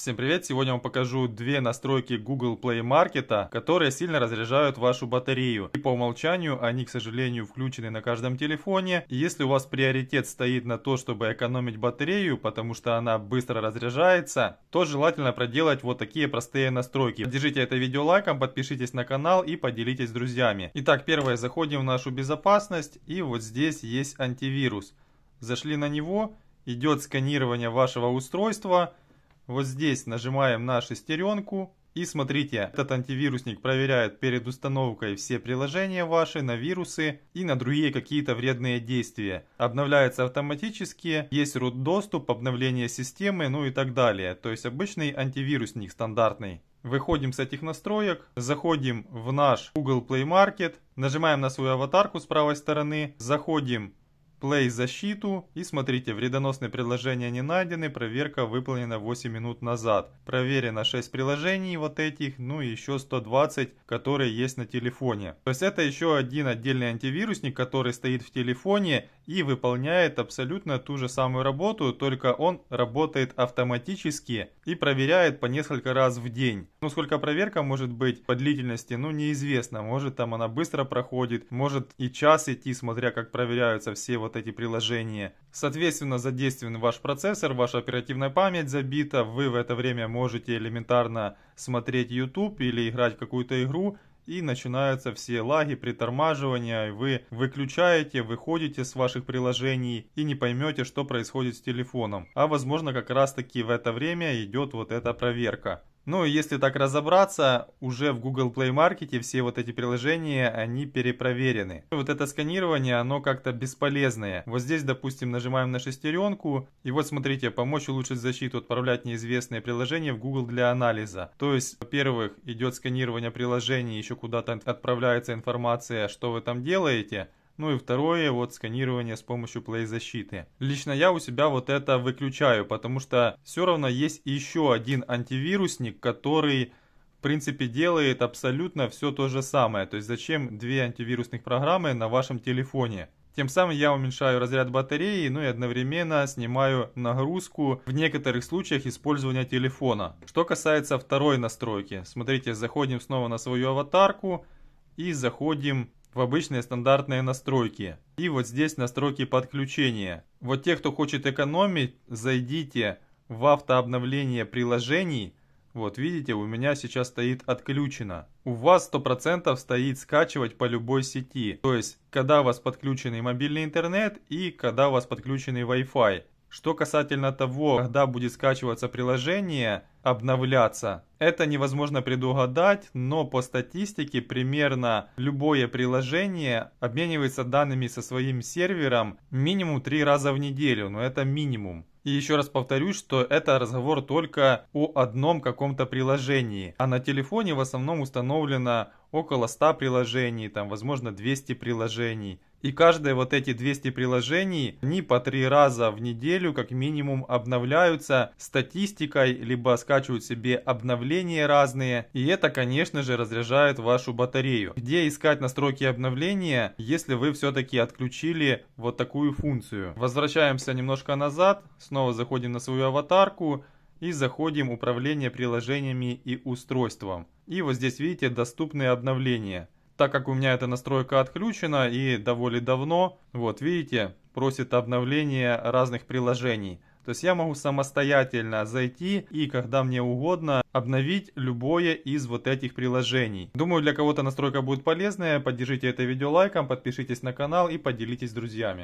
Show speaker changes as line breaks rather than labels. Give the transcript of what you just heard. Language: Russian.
Всем привет! Сегодня я вам покажу две настройки Google Play Market, которые сильно разряжают вашу батарею. И по умолчанию они, к сожалению, включены на каждом телефоне. И если у вас приоритет стоит на то, чтобы экономить батарею, потому что она быстро разряжается, то желательно проделать вот такие простые настройки. Поддержите это видео лайком, подпишитесь на канал и поделитесь с друзьями. Итак, первое, заходим в нашу безопасность и вот здесь есть антивирус. Зашли на него, идет сканирование вашего устройства вот здесь нажимаем на шестеренку и смотрите, этот антивирусник проверяет перед установкой все приложения ваши на вирусы и на другие какие-то вредные действия. Обновляется автоматически, есть root доступ, обновление системы, ну и так далее. То есть обычный антивирусник стандартный. Выходим с этих настроек, заходим в наш Google Play Market, нажимаем на свою аватарку с правой стороны, заходим плей защиту и смотрите, вредоносные предложения не найдены, проверка выполнена 8 минут назад. Проверено 6 приложений вот этих, ну и еще 120, которые есть на телефоне. То есть это еще один отдельный антивирусник, который стоит в телефоне и выполняет абсолютно ту же самую работу, только он работает автоматически и проверяет по несколько раз в день. Ну сколько проверка может быть по длительности, ну неизвестно. Может там она быстро проходит, может и час идти, смотря как проверяются все вот вот эти приложения. Соответственно, задействован ваш процессор, ваша оперативная память забита, вы в это время можете элементарно смотреть YouTube или играть какую-то игру, и начинаются все лаги, притормаживания, вы выключаете, выходите с ваших приложений и не поймете, что происходит с телефоном. А возможно как раз таки в это время идет вот эта проверка. Ну, если так разобраться, уже в Google Play Market все вот эти приложения, они перепроверены. Вот это сканирование, оно как-то бесполезное. Вот здесь, допустим, нажимаем на шестеренку, и вот смотрите, помочь улучшить защиту, отправлять неизвестные приложения в Google для анализа. То есть, во-первых, идет сканирование приложений, еще куда-то отправляется информация, что вы там делаете, ну и второе, вот сканирование с помощью плей защиты. Лично я у себя вот это выключаю, потому что все равно есть еще один антивирусник, который в принципе делает абсолютно все то же самое. То есть зачем две антивирусных программы на вашем телефоне? Тем самым я уменьшаю разряд батареи, ну и одновременно снимаю нагрузку в некоторых случаях использования телефона. Что касается второй настройки, смотрите, заходим снова на свою аватарку и заходим в обычные стандартные настройки. И вот здесь настройки подключения. Вот те, кто хочет экономить, зайдите в автообновление приложений. Вот видите, у меня сейчас стоит отключено. У вас 100% стоит скачивать по любой сети. То есть, когда у вас подключенный мобильный интернет и когда у вас подключенный Wi-Fi. Что касательно того, когда будет скачиваться приложение, обновляться, это невозможно предугадать, но по статистике примерно любое приложение обменивается данными со своим сервером минимум три раза в неделю, но это минимум. И еще раз повторюсь, что это разговор только о одном каком-то приложении, а на телефоне в основном установлено около 100 приложений, там возможно 200 приложений. И каждые вот эти 200 приложений, они по три раза в неделю как минимум обновляются статистикой, либо скачивают себе обновления разные. И это, конечно же, разряжает вашу батарею. Где искать настройки обновления, если вы все-таки отключили вот такую функцию? Возвращаемся немножко назад, снова заходим на свою аватарку и заходим в управление приложениями и устройством. И вот здесь видите доступные обновления так как у меня эта настройка отключена и довольно давно, вот видите, просит обновление разных приложений. То есть я могу самостоятельно зайти и когда мне угодно обновить любое из вот этих приложений. Думаю, для кого-то настройка будет полезная. Поддержите это видео лайком, подпишитесь на канал и поделитесь с друзьями.